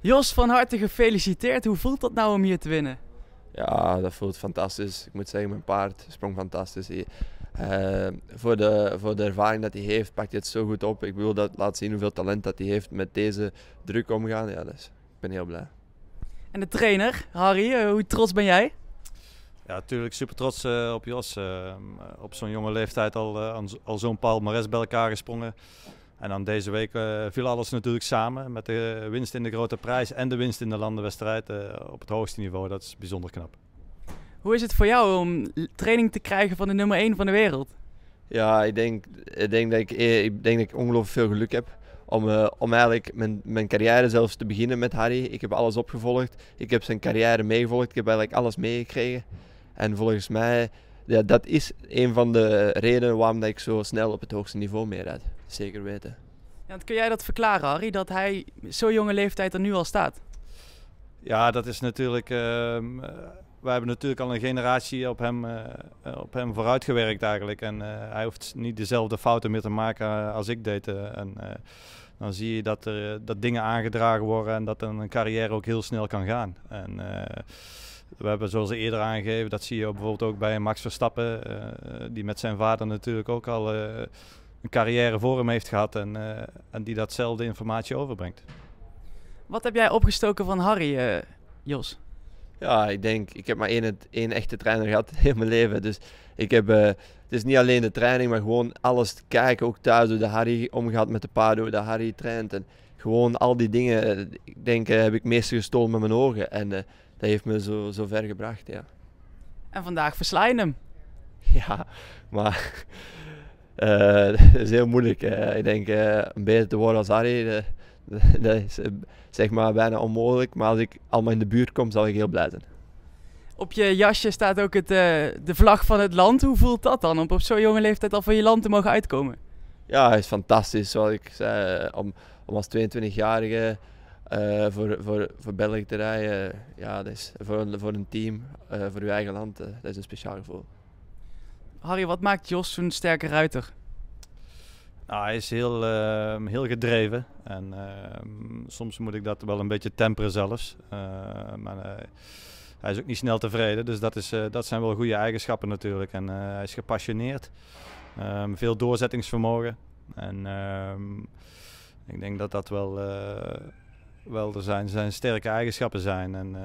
Jos, van harte gefeliciteerd. Hoe voelt dat nou om hier te winnen? Ja, dat voelt fantastisch. Ik moet zeggen, mijn paard sprong fantastisch. Eh, voor, de, voor de ervaring dat hij heeft, pakt hij het zo goed op. Ik wil dat laten zien hoeveel talent dat hij heeft met deze druk omgaan. Ja, dus, ik ben heel blij. En de trainer, Harry, eh, hoe trots ben jij? Ja, natuurlijk super trots eh, op Jos. op zo'n jonge leeftijd al, al zo'n paal bij elkaar gesprongen. En dan deze week eh, viel alles natuurlijk samen met de winst in de grote prijs en de winst in de landenwedstrijd eh, op het hoogste niveau. Dat is bijzonder knap. Hoe is het voor jou om training te krijgen van de nummer 1 van de wereld? Ja, ik denk, ik denk, dat, ik, eh, ik denk dat ik ongelooflijk veel geluk heb om, om eigenlijk mijn, mijn carrière zelfs te beginnen met Harry. Ik heb alles opgevolgd. Ik heb zijn carrière meegevolgd. Ik heb eigenlijk alles meegekregen. En volgens mij, ja, dat is een van de redenen waarom dat ik zo snel op het hoogste niveau meereid. Zeker weten. Ja, kun jij dat verklaren, Harry, dat hij zo'n jonge leeftijd er nu al staat? Ja, dat is natuurlijk. Ehm, eh, we hebben natuurlijk al een generatie op hem, uh, op hem vooruitgewerkt eigenlijk. En eh, hij hoeft niet dezelfde fouten meer te maken als ik deed. en dan zie je dat, er, dat dingen aangedragen worden en dat een carrière ook heel snel kan gaan. En, we hebben zoals eerder aangegeven, dat zie je bijvoorbeeld ook bij Max Verstappen, die met zijn vader natuurlijk ook al een carrière voor hem heeft gehad en, eh, en die datzelfde informatie overbrengt. Wat heb jij opgestoken van Harry, eh, Jos? Ja, ik denk, ik heb maar één, één echte trainer gehad in mijn leven. Dus ik heb, eh, het is niet alleen de training, maar gewoon alles te kijken. Ook thuis, hoe de Harry omgaat met de paarden, hoe de Harry traint. En gewoon al die dingen, ik denk, heb ik meestal gestolen met mijn ogen. En dat heeft me zo, zo ver gebracht, ja. En vandaag verslaan hem. Ja, maar eh, dat is heel moeilijk. Eh. ik denk, eh, om beter te worden als Harry, dat is zeg maar bijna onmogelijk. Maar als ik allemaal in de buurt kom, zal ik heel blij zijn. Op je jasje staat ook het, de vlag van het land. Hoe voelt dat dan om op zo'n jonge leeftijd al voor je land te mogen uitkomen? Ja, het is fantastisch. Zoals ik zei, om, om als 22-jarige voor, voor, voor België te rijden, ja, dat is voor, voor een team, voor je eigen land, dat is een speciaal gevoel. Harry, wat maakt Jos een sterke ruiter? Nou, hij is heel, ehm, heel gedreven en ehm, soms moet ik dat wel een beetje temperen zelfs. Ehm, maar eh, hij is ook niet snel tevreden, dus dat, is, eh, dat zijn wel goede eigenschappen natuurlijk. En eh, hij is gepassioneerd, veel doorzettingsvermogen. En ik denk dat dat wel, wel zijn, zijn sterke eigenschappen zijn. En,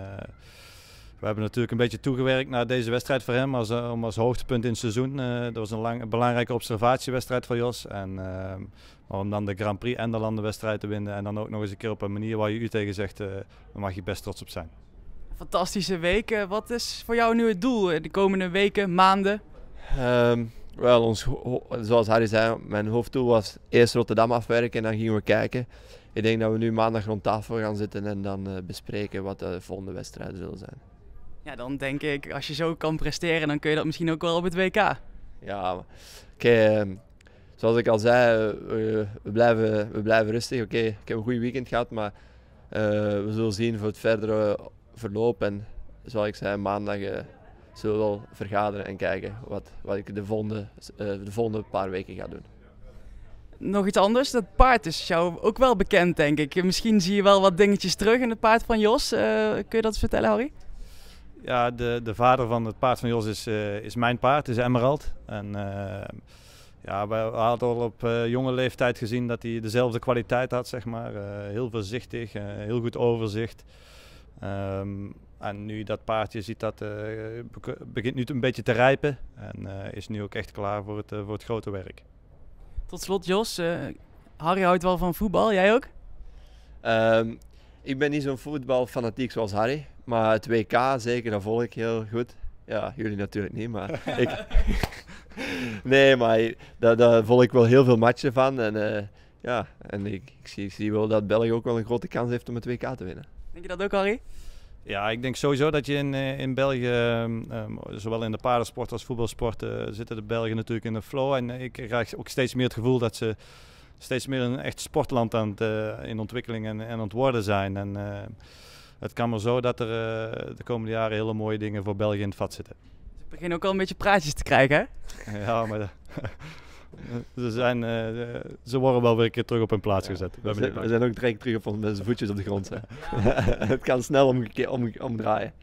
we hebben natuurlijk een beetje toegewerkt naar deze wedstrijd voor hem als, eh, om als hoogtepunt in het seizoen. Eh, dat was een, lang, belangrijke observatiewedstrijd voor Jos. En, eh, om dan de Grand Prix en de landenwedstrijd te winnen en dan ook nog eens een keer op een manier waar je u tegen zegt, daar mag je best trots op zijn. Fantastische weken. Wat is voor jou nu het doel de komende weken, maanden? Ehm, wel, ons, zoals Harry zei, mijn hoofddoel was eerst Rotterdam afwerken en dan gingen we kijken. Ik denk dat we nu maandag rond tafel gaan zitten en dan bespreken wat de volgende wedstrijden zullen zijn. Ja, dan denk ik, als je zo kan presteren, dan kun je dat misschien ook wel op het WK. Ja, oké. Ehm, zoals ik al zei, eh, we, blijven, we blijven rustig. Oké, ik heb een goed weekend gehad, maar eh, we zullen zien voor het verdere verloop. En zoals ik zei, maandag eh, zullen we wel vergaderen en kijken wat, wat ik de volgende, de volgende paar weken ga doen. Nog iets anders, dat paard is jou ook wel bekend, denk ik. Misschien zie je wel wat dingetjes terug in het paard van Jos. kun je dat eens vertellen, Harry? Ja, de, de vader van het paard van Jos is, eh, is mijn paard, is Emerald. En eh, ja, we hadden al op eh, jonge leeftijd gezien dat hij dezelfde kwaliteit had, zeg maar. heel voorzichtig, heel goed overzicht. Ehm, en nu dat paardje ziet dat, begint nu een beetje te rijpen en is nu ook echt klaar voor het, voor het grote werk. Tot slot Jos, Harry houdt wel van voetbal, jij ook? Ehm, ik ben niet zo'n voetbalfanatiek zoals Harry. Maar het WK zeker, dat volg ik heel goed. Ja, jullie natuurlijk niet, maar ik... nee, maar daar, daar volg ik wel heel veel matchen van. En eh, ja, en ik, ik, zie, zie, wel dat België ook wel een grote kans heeft om het WK te winnen. Denk je dat ook, Harry? Ja, ik denk sowieso dat je in, eh, in België, ehm, ehm, zowel in de paardensport als voetbalsport, eh, zitten de Belgen natuurlijk in de flow. En ik krijg ook steeds meer het gevoel dat ze steeds meer een echt sportland aan het, in ontwikkeling en, en aan het worden zijn. En, het kan maar zo dat er eh, de komende jaren hele mooie dingen voor België in het vat zitten. Ze beginnen ook al een beetje praatjes te krijgen, hè? Ja, maar... ze, zijn, eh, ze worden wel weer een keer terug op hun plaats gezet. We zijn, ook direct terug op onze voetjes op de grond. Hè. het kan snel omdraaien.